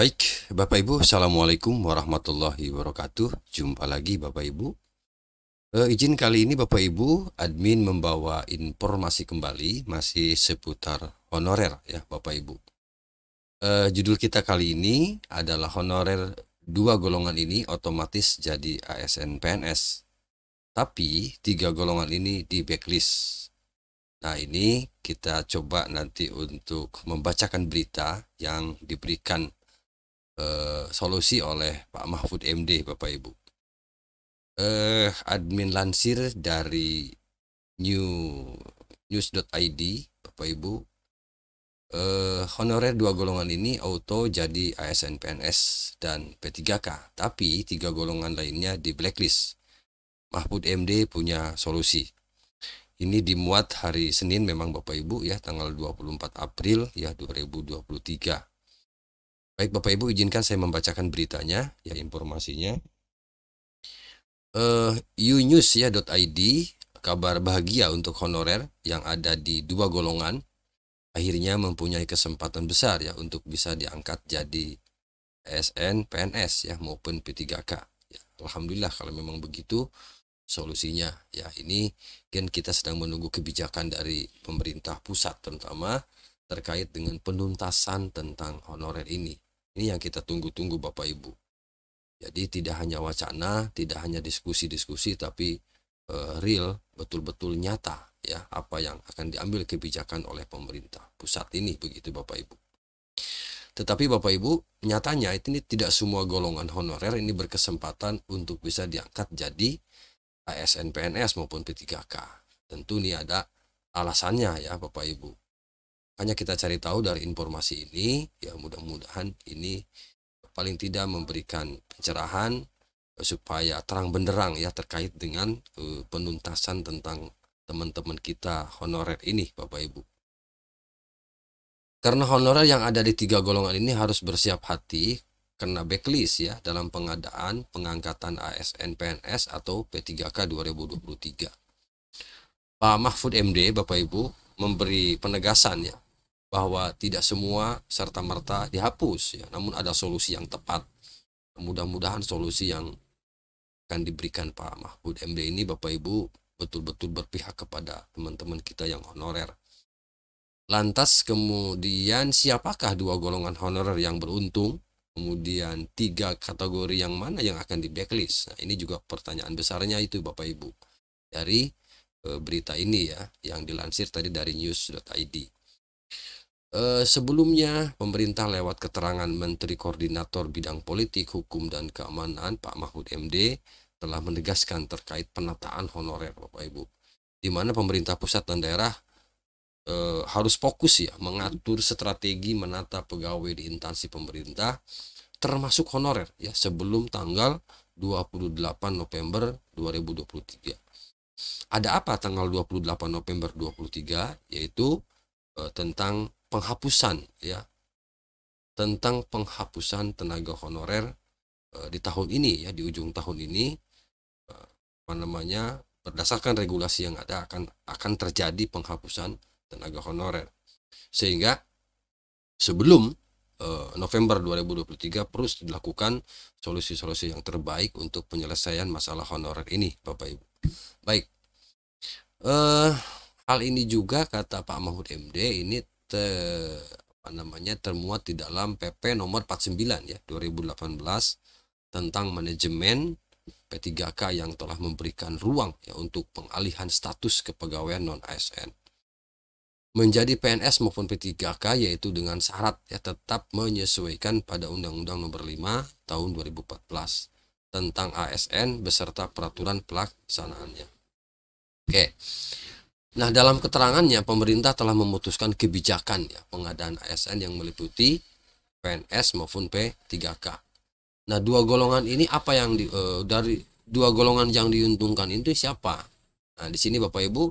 Baik, Bapak Ibu, Assalamualaikum warahmatullahi wabarakatuh. Jumpa lagi Bapak Ibu. E, izin kali ini Bapak Ibu, admin membawa informasi kembali masih seputar honorer ya Bapak Ibu. E, judul kita kali ini adalah honorer dua golongan ini otomatis jadi ASN PNS. Tapi tiga golongan ini di backlist. Nah ini kita coba nanti untuk membacakan berita yang diberikan Eh, solusi oleh Pak Mahfud MD Bapak Ibu. Eh, admin lansir dari new news.id Bapak Ibu eh, honorer dua golongan ini auto jadi ASN PNS dan P3K, tapi tiga golongan lainnya di blacklist. Mahfud MD punya solusi. Ini dimuat hari Senin memang Bapak Ibu ya tanggal 24 April ya 2023. Baik Bapak Ibu izinkan saya membacakan beritanya ya informasinya. Uh, eh, unews ya .id kabar bahagia untuk honorer yang ada di dua golongan akhirnya mempunyai kesempatan besar ya untuk bisa diangkat jadi SN PNS ya maupun P3K. Ya, Alhamdulillah kalau memang begitu solusinya ya ini kan kita sedang menunggu kebijakan dari pemerintah pusat terutama terkait dengan penuntasan tentang honorer ini ini yang kita tunggu-tunggu Bapak Ibu. Jadi tidak hanya wacana, tidak hanya diskusi-diskusi, tapi e, real, betul-betul nyata ya apa yang akan diambil kebijakan oleh pemerintah pusat ini begitu Bapak Ibu. Tetapi Bapak Ibu, nyatanya ini tidak semua golongan honorer ini berkesempatan untuk bisa diangkat jadi ASN PNS maupun P3K. Tentu ini ada alasannya ya Bapak Ibu. Hanya kita cari tahu dari informasi ini, ya mudah-mudahan ini paling tidak memberikan pencerahan eh, supaya terang benderang ya terkait dengan uh, penuntasan tentang teman-teman kita honorer ini Bapak Ibu. Karena honorer yang ada di tiga golongan ini harus bersiap hati kena backlist ya dalam pengadaan pengangkatan ASN PNS atau P3K 2023. Pak Mahfud MD Bapak Ibu memberi penegasan ya bahwa tidak semua serta merta dihapus ya namun ada solusi yang tepat mudah-mudahan solusi yang akan diberikan Pak Mahfud MD ini Bapak Ibu betul-betul berpihak kepada teman-teman kita yang honorer lantas kemudian siapakah dua golongan honorer yang beruntung kemudian tiga kategori yang mana yang akan di blacklist nah, ini juga pertanyaan besarnya itu Bapak Ibu dari e, berita ini ya yang dilansir tadi dari news.id Eh, sebelumnya pemerintah lewat keterangan Menteri Koordinator Bidang Politik, Hukum dan Keamanan Pak Mahfud MD telah menegaskan terkait penataan honorer Bapak Ibu. Di mana pemerintah pusat dan daerah eh, harus fokus ya mengatur strategi menata pegawai di instansi pemerintah termasuk honorer ya sebelum tanggal 28 November 2023. Ada apa tanggal 28 November 2023, yaitu eh, tentang penghapusan ya tentang penghapusan tenaga honorer e, di tahun ini ya di ujung tahun ini e, apa namanya berdasarkan regulasi yang ada akan akan terjadi penghapusan tenaga honorer sehingga sebelum e, November 2023 perlu dilakukan solusi-solusi yang terbaik untuk penyelesaian masalah honorer ini Bapak Ibu baik eh hal ini juga kata Pak Mahfud MD ini ter apa namanya termuat di dalam PP nomor 49 ya 2018 tentang manajemen P3K yang telah memberikan ruang ya untuk pengalihan status kepegawaian non ASN menjadi PNS maupun P3K yaitu dengan syarat ya tetap menyesuaikan pada Undang-Undang Nomor 5 Tahun 2014 tentang ASN beserta peraturan pelaksanaannya. Oke. Okay. Nah, dalam keterangannya pemerintah telah memutuskan kebijakan ya pengadaan ASN yang meliputi PNS maupun P3K. Nah, dua golongan ini apa yang di, uh, dari dua golongan yang diuntungkan itu siapa? Nah, di sini Bapak Ibu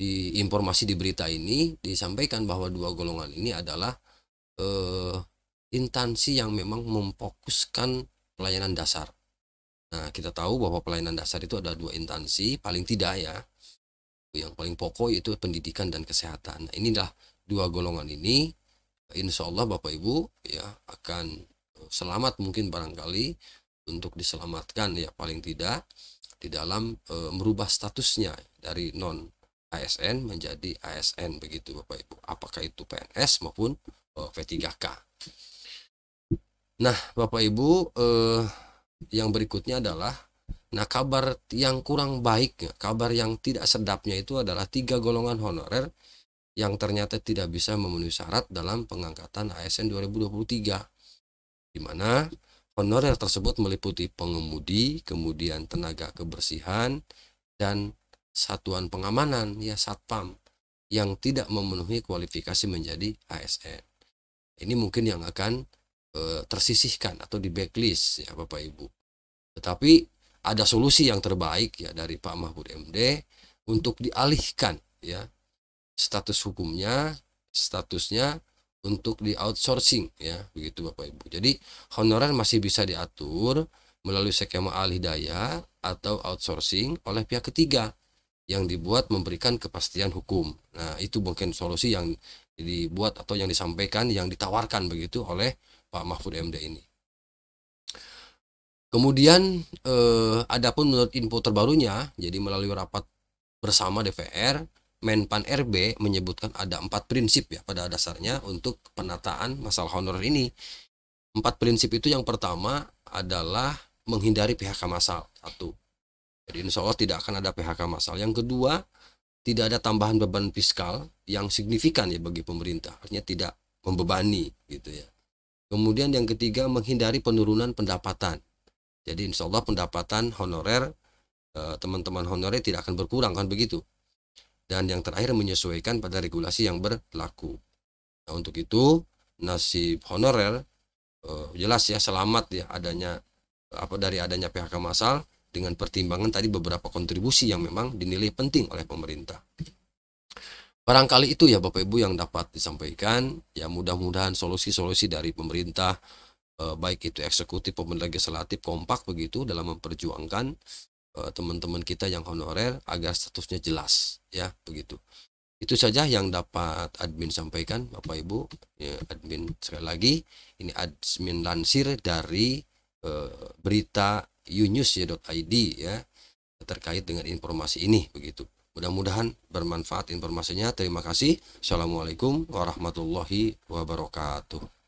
di informasi di berita ini disampaikan bahwa dua golongan ini adalah uh, eh, intansi yang memang memfokuskan pelayanan dasar. Nah, kita tahu bahwa pelayanan dasar itu ada dua intansi paling tidak ya yang paling pokok yaitu pendidikan dan kesehatan. Nah, inilah dua golongan ini insya Allah Bapak Ibu ya akan eh, selamat mungkin barangkali untuk diselamatkan ya paling tidak di dalam e, merubah statusnya dari non ASN menjadi ASN begitu Bapak Ibu apakah itu PNS maupun e, eh, P3K nah Bapak Ibu e, yang berikutnya adalah Nah kabar yang kurang baik, kabar yang tidak sedapnya itu adalah tiga golongan honorer yang ternyata tidak bisa memenuhi syarat dalam pengangkatan ASN 2023. Di mana honorer tersebut meliputi pengemudi, kemudian tenaga kebersihan, dan satuan pengamanan, ya satpam, yang tidak memenuhi kualifikasi menjadi ASN. Ini mungkin yang akan e, tersisihkan atau di backlist ya Bapak Ibu. Tetapi ada solusi yang terbaik ya dari Pak Mahfud MD untuk dialihkan ya status hukumnya statusnya untuk di outsourcing ya begitu Bapak Ibu. Jadi honorer masih bisa diatur melalui skema alih daya atau outsourcing oleh pihak ketiga yang dibuat memberikan kepastian hukum. Nah, itu mungkin solusi yang dibuat atau yang disampaikan yang ditawarkan begitu oleh Pak Mahfud MD ini. Kemudian eh, ada pun menurut info terbarunya, jadi melalui rapat bersama DPR, Menpan RB menyebutkan ada empat prinsip ya pada dasarnya untuk penataan masalah honor ini. Empat prinsip itu yang pertama adalah menghindari PHK massal satu. Jadi insya Allah tidak akan ada PHK massal. Yang kedua tidak ada tambahan beban fiskal yang signifikan ya bagi pemerintah. Artinya tidak membebani gitu ya. Kemudian yang ketiga menghindari penurunan pendapatan jadi insya Allah pendapatan honorer eh, teman-teman honorer tidak akan berkurang kan begitu. Dan yang terakhir menyesuaikan pada regulasi yang berlaku. Nah, untuk itu nasib honorer eh, jelas ya selamat ya adanya apa dari adanya PHK masal dengan pertimbangan tadi beberapa kontribusi yang memang dinilai penting oleh pemerintah. Barangkali itu ya Bapak Ibu yang dapat disampaikan. Ya mudah-mudahan solusi-solusi dari pemerintah Eh, baik itu eksekutif maupun legislatif kompak begitu dalam memperjuangkan eh, teman-teman kita yang honorer agar statusnya jelas ya begitu itu saja yang dapat admin sampaikan Bapak Ibu ya, admin sekali lagi ini admin lansir dari eh, berita unews.id ya, ya terkait dengan informasi ini begitu mudah-mudahan bermanfaat informasinya terima kasih Assalamualaikum warahmatullahi wabarakatuh